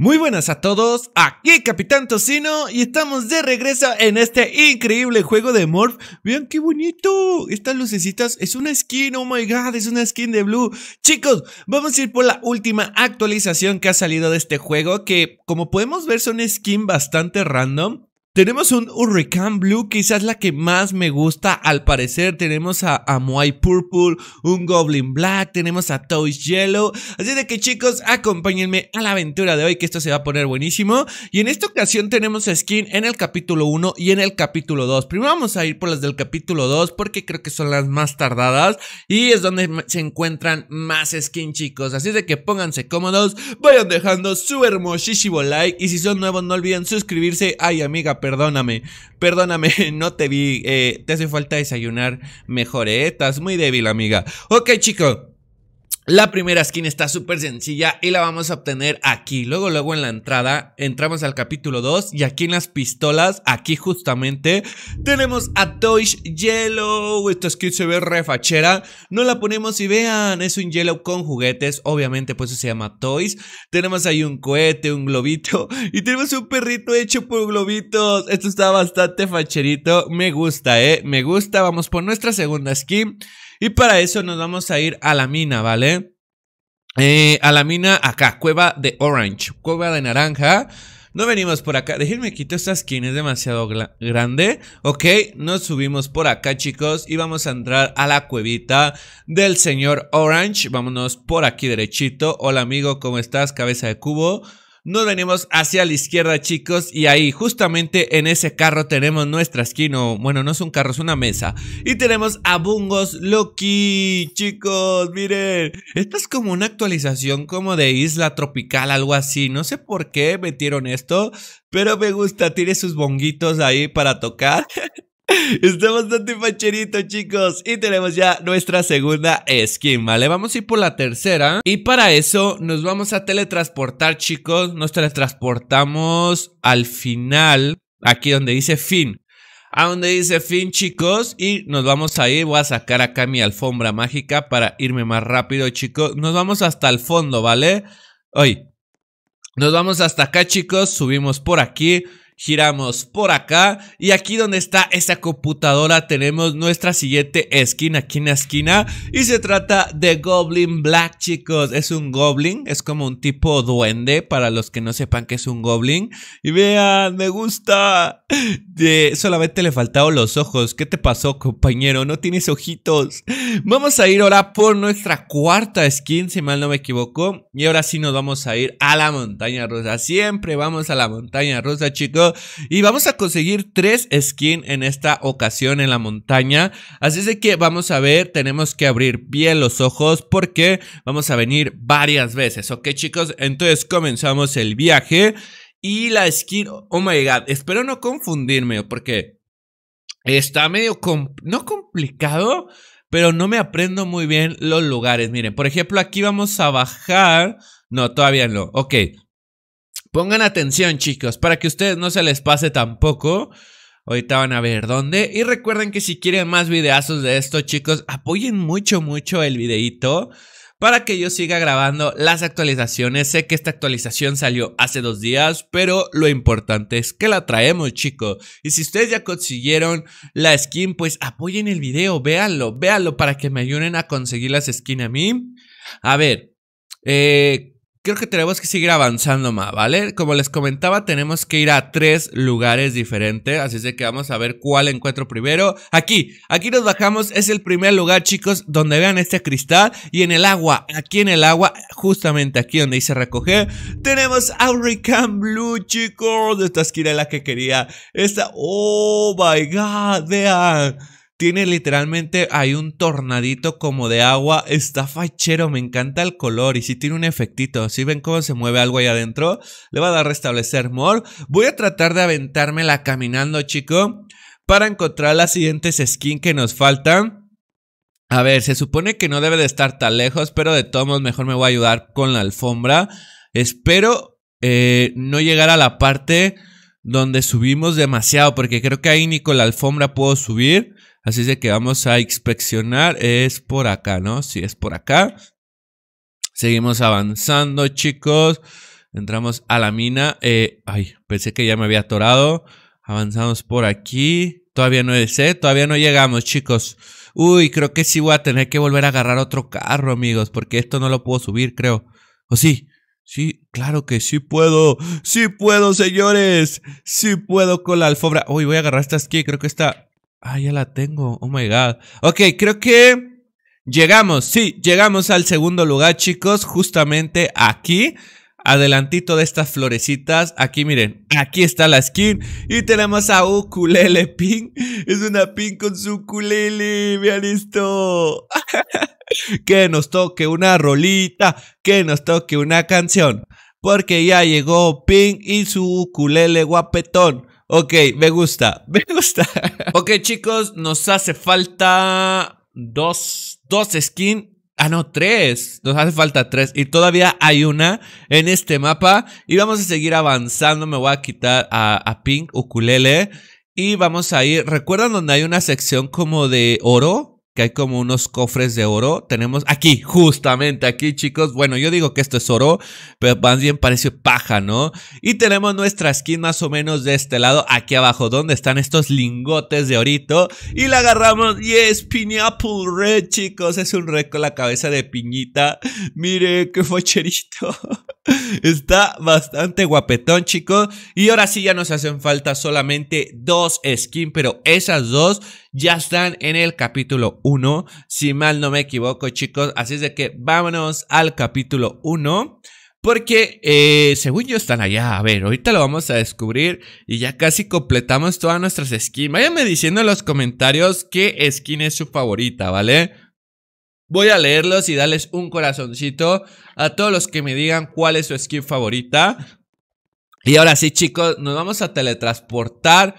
Muy buenas a todos, aquí Capitán Tocino y estamos de regreso en este increíble juego de Morph. Vean qué bonito, estas lucecitas, es una skin, oh my god, es una skin de Blue. Chicos, vamos a ir por la última actualización que ha salido de este juego, que como podemos ver son skin bastante random. Tenemos un Hurricane Blue, quizás la que más me gusta al parecer. Tenemos a, Muay Purple, un Goblin Black, tenemos a Toys Yellow. Así de que chicos, acompáñenme a la aventura de hoy que esto se va a poner buenísimo. Y en esta ocasión tenemos skin en el capítulo 1 y en el capítulo 2. Primero vamos a ir por las del capítulo 2 porque creo que son las más tardadas y es donde se encuentran más skin chicos. Así de que pónganse cómodos, vayan dejando su hermosísimo like y si son nuevos no olviden suscribirse. Ay amiga perdóname, perdóname, no te vi, eh, te hace falta desayunar mejor, eh, estás muy débil, amiga. Ok, chicos. La primera skin está súper sencilla y la vamos a obtener aquí. Luego, luego en la entrada, entramos al capítulo 2 y aquí en las pistolas, aquí justamente, tenemos a Toys Yellow. Esta skin se ve refachera. No la ponemos y vean, es un Yellow con juguetes. Obviamente, pues eso se llama Toys. Tenemos ahí un cohete, un globito y tenemos un perrito hecho por globitos. Esto está bastante facherito. Me gusta, eh, me gusta. Vamos por nuestra segunda skin. Y para eso nos vamos a ir a la mina, ¿vale? Eh, a la mina acá, cueva de orange, cueva de naranja. No venimos por acá. Déjenme quito esta skin, es demasiado grande. Ok, nos subimos por acá, chicos. Y vamos a entrar a la cuevita del señor Orange. Vámonos por aquí derechito. Hola, amigo, ¿cómo estás? Cabeza de cubo. Nos venimos hacia la izquierda, chicos, y ahí justamente en ese carro tenemos nuestra esquina, bueno, no es un carro, es una mesa. Y tenemos a Bungos Loki, chicos, miren. Esta es como una actualización como de isla tropical, algo así. No sé por qué metieron esto, pero me gusta. Tiene sus bonguitos ahí para tocar. Estamos bastante chicos. Y tenemos ya nuestra segunda skin, ¿vale? Vamos a ir por la tercera. Y para eso nos vamos a teletransportar, chicos. Nos teletransportamos al final. Aquí donde dice fin. A donde dice fin, chicos. Y nos vamos a ir. Voy a sacar acá mi alfombra mágica para irme más rápido, chicos. Nos vamos hasta el fondo, ¿vale? Oye. Nos vamos hasta acá, chicos. Subimos por aquí giramos por acá y aquí donde está esta computadora tenemos nuestra siguiente esquina aquí en la esquina y se trata de Goblin Black chicos, es un Goblin, es como un tipo duende para los que no sepan que es un Goblin y vean, me gusta, solamente le faltaban los ojos, ¿qué te pasó compañero? No tienes ojitos, vamos a ir ahora por nuestra cuarta skin si mal no me equivoco y ahora sí nos vamos a ir a la montaña Rosa siempre vamos a la montaña Rosa chicos y vamos a conseguir tres skins en esta ocasión en la montaña. Así es que vamos a ver, tenemos que abrir bien los ojos porque vamos a venir varias veces, ¿ok chicos? Entonces comenzamos el viaje. Y la skin, oh my god, espero no confundirme porque está medio, no complicado, pero no me aprendo muy bien los lugares. Miren, por ejemplo, aquí vamos a bajar. No, todavía no. Ok, Pongan atención, chicos, para que ustedes no se les pase tampoco. Ahorita van a ver dónde. Y recuerden que si quieren más videazos de esto, chicos, apoyen mucho, mucho el videito para que yo siga grabando las actualizaciones. Sé que esta actualización salió hace dos días, pero lo importante es que la traemos, chicos. Y si ustedes ya consiguieron la skin, pues apoyen el video, véanlo, véanlo para que me ayuden a conseguir las skins a mí. A ver, eh, Creo que tenemos que seguir avanzando más, ¿vale? Como les comentaba, tenemos que ir a tres lugares diferentes, así es que vamos a ver cuál encuentro primero. Aquí, aquí nos bajamos, es el primer lugar, chicos, donde vean este cristal y en el agua, aquí en el agua, justamente aquí donde hice recoger, tenemos Aurican Blue, chicos, esta esquina es la que quería. Esta, oh my god, vean. Tiene literalmente, hay un tornadito como de agua. Está fachero, me encanta el color. Y si sí tiene un efectito, si ven cómo se mueve algo ahí adentro, le va a dar restablecer more. Voy a tratar de aventármela caminando, chico, para encontrar las siguientes skins que nos faltan. A ver, se supone que no debe de estar tan lejos, pero de todos modos mejor me voy a ayudar con la alfombra. Espero eh, no llegar a la parte donde subimos demasiado, porque creo que ahí ni con la alfombra puedo subir. Así es de que vamos a inspeccionar. Es por acá, ¿no? Si sí, es por acá. Seguimos avanzando, chicos. Entramos a la mina. Eh, ay, pensé que ya me había atorado. Avanzamos por aquí. Todavía no es, ¿eh? Todavía no llegamos, chicos. Uy, creo que sí voy a tener que volver a agarrar otro carro, amigos. Porque esto no lo puedo subir, creo. ¿O sí? Sí, claro que sí puedo. Sí puedo, señores. Sí puedo con la alfombra. Uy, voy a agarrar esta aquí. Creo que está Ah, ya la tengo. Oh my god. Ok, creo que llegamos. Sí, llegamos al segundo lugar, chicos. Justamente aquí. Adelantito de estas florecitas. Aquí miren, aquí está la skin. Y tenemos a Ukulele Pink Es una pin con su ukulele. Vean esto. que nos toque una rolita. Que nos toque una canción. Porque ya llegó Ping y su ukulele guapetón. Ok, me gusta, me gusta. ok, chicos, nos hace falta dos, dos skins. Ah, no, tres. Nos hace falta tres. Y todavía hay una en este mapa. Y vamos a seguir avanzando. Me voy a quitar a, a Pink Ukulele. Y vamos a ir. ¿Recuerdan donde hay una sección como de oro? que hay como unos cofres de oro. Tenemos aquí, justamente aquí, chicos. Bueno, yo digo que esto es oro, pero más bien parece paja, ¿no? Y tenemos nuestra skin más o menos de este lado, aquí abajo, donde están estos lingotes de orito. Y la agarramos. Y es Pineapple Red, chicos. Es un red con la cabeza de piñita. Mire, qué focherito. Está bastante guapetón, chicos. Y ahora sí ya nos hacen falta solamente dos skins, pero esas dos ya están en el capítulo si mal no me equivoco, chicos. Así es de que vámonos al capítulo 1. Porque, eh, según yo, están allá. A ver, ahorita lo vamos a descubrir. Y ya casi completamos todas nuestras skins. Váyanme diciendo en los comentarios qué skin es su favorita, ¿vale? Voy a leerlos y darles un corazoncito a todos los que me digan cuál es su skin favorita. Y ahora sí, chicos, nos vamos a teletransportar.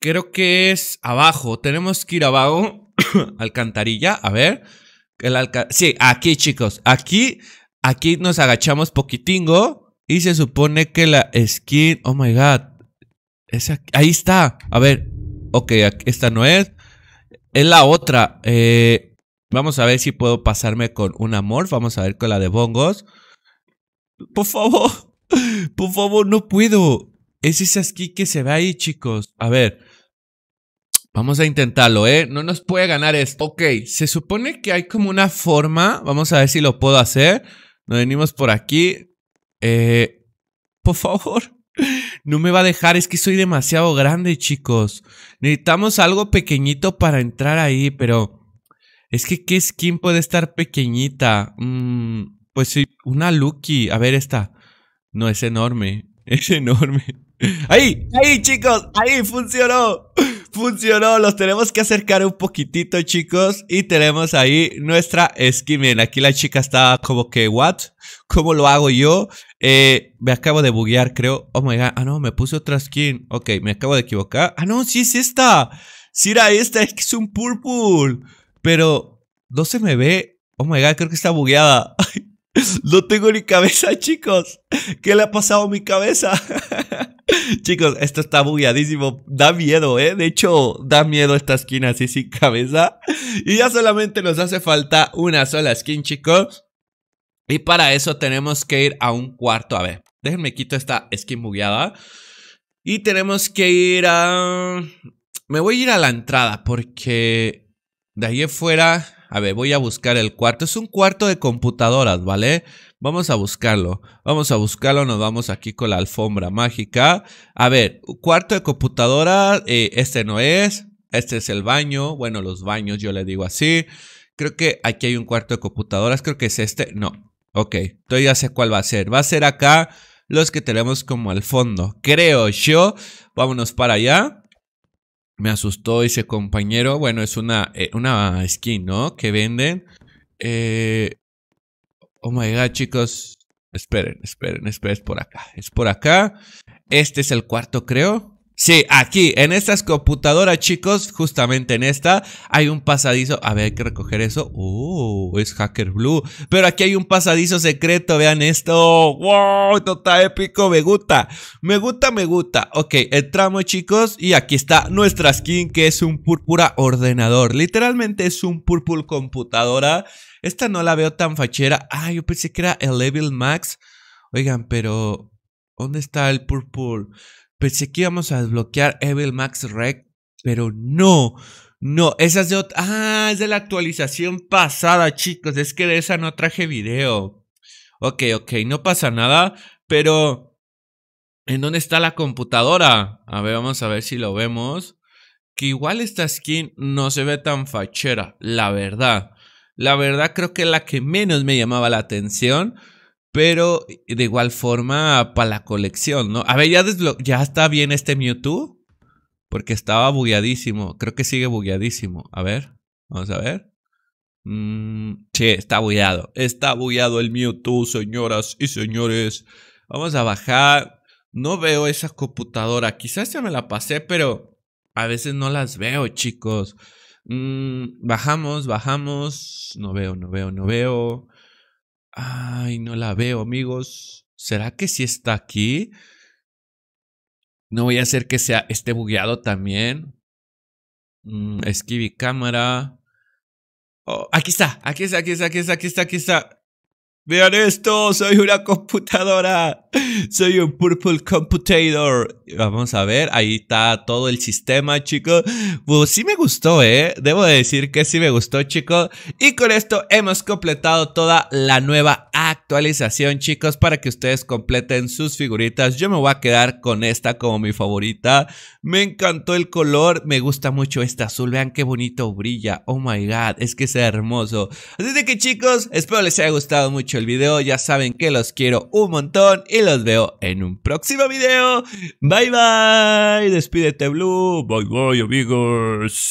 Creo que es abajo. Tenemos que ir abajo. Alcantarilla, a ver. sí, aquí chicos. Aquí, aquí nos agachamos poquitingo. Y se supone que la skin... Oh my god. Ahí está. A ver. Ok, esta no es. Es la otra. Eh, vamos a ver si puedo pasarme con un amor Vamos a ver con la de bongos. Por favor. Por favor, no puedo. Es esa skin que se ve ahí, chicos. A ver. Vamos a intentarlo, ¿eh? No nos puede ganar esto. Ok, se supone que hay como una forma. Vamos a ver si lo puedo hacer. Nos venimos por aquí. Eh, por favor. No me va a dejar, es que soy demasiado grande, chicos. Necesitamos algo pequeñito para entrar ahí, pero... Es que, ¿qué skin puede estar pequeñita? Mm, pues sí, una Lucky. A ver, esta. No, es enorme. Es enorme. ¡Ahí! ¡Ahí, chicos! ¡Ahí funcionó! Funcionó, los tenemos que acercar un poquitito, chicos. Y tenemos ahí nuestra skin. Miren, aquí la chica está como que, ¿what? ¿Cómo lo hago yo? Eh, me acabo de buguear, creo. Oh my god, ah no, me puse otra skin. Ok, me acabo de equivocar. Ah no, sí es esta. si era esta, es que es un purple. Pero no se me ve. Oh my god, creo que está bugueada. no tengo ni cabeza, chicos. ¿Qué le ha pasado a mi cabeza? Chicos, esto está bugueadísimo. Da miedo, ¿eh? De hecho, da miedo esta skin así sin cabeza. Y ya solamente nos hace falta una sola skin, chicos. Y para eso tenemos que ir a un cuarto. A ver, déjenme quito esta skin bugueada. Y tenemos que ir a... Me voy a ir a la entrada porque de ahí afuera a ver, voy a buscar el cuarto. Es un cuarto de computadoras, ¿vale? Vamos a buscarlo. Vamos a buscarlo. Nos vamos aquí con la alfombra mágica. A ver, cuarto de computadoras, eh, este no es. Este es el baño. Bueno, los baños yo le digo así. Creo que aquí hay un cuarto de computadoras. Creo que es este. No. Ok. Entonces ya sé cuál va a ser. Va a ser acá los que tenemos como al fondo. Creo yo. Vámonos para allá me asustó, ese compañero, bueno, es una, eh, una skin, ¿no? Que venden. Eh, oh my god, chicos. Esperen, esperen, esperen, es por acá. Es por acá. Este es el cuarto, creo. Sí, aquí, en estas computadoras, chicos, justamente en esta, hay un pasadizo. A ver, hay que recoger eso. Oh, es Hacker Blue. Pero aquí hay un pasadizo secreto, vean esto. ¡Wow! total épico, me gusta. Me gusta, me gusta. Ok, entramos, chicos, y aquí está nuestra skin, que es un púrpura ordenador. Literalmente es un púrpura computadora. Esta no la veo tan fachera. Ah, yo pensé que era el Level Max. Oigan, pero... ¿Dónde está el purple? Pensé que íbamos a desbloquear Evil Max Rec, pero no. No, esa es de otra. Ah, es de la actualización pasada, chicos. Es que de esa no traje video. Ok, ok, no pasa nada. Pero. ¿En dónde está la computadora? A ver, vamos a ver si lo vemos. Que igual esta skin no se ve tan fachera, la verdad. La verdad creo que la que menos me llamaba la atención. Pero eh, de igual forma para la colección, ¿no? A ver, ya, ya está bien este Mewtwo. Porque estaba bugueadísimo. Creo que sigue bugueadísimo. A ver, vamos a ver. Mm, sí, está bugueado. Está bugueado el Mewtwo, señoras y señores. Vamos a bajar. No veo esa computadora. Quizás ya me la pasé, pero a veces no las veo, chicos. Mm, bajamos, bajamos. No veo, no veo, no veo. Ay, no la veo, amigos. ¿Será que sí está aquí? No voy a hacer que sea esté bugueado también. Mm, Esquivi cámara. Oh, aquí está, aquí está, aquí está, aquí está, aquí está, aquí está. Vean esto, soy una computadora. Soy un Purple Computator. Vamos a ver, ahí está todo el sistema, chicos. Pues sí me gustó, ¿eh? Debo decir que sí me gustó, chicos. Y con esto hemos completado toda la nueva actualización, chicos, para que ustedes completen sus figuritas. Yo me voy a quedar con esta como mi favorita. Me encantó el color, me gusta mucho este azul. Vean qué bonito brilla. Oh my god, es que es hermoso. Así que, chicos, espero les haya gustado mucho el video, ya saben que los quiero un montón y los veo en un próximo video. Bye bye, despídete Blue, bye bye amigos.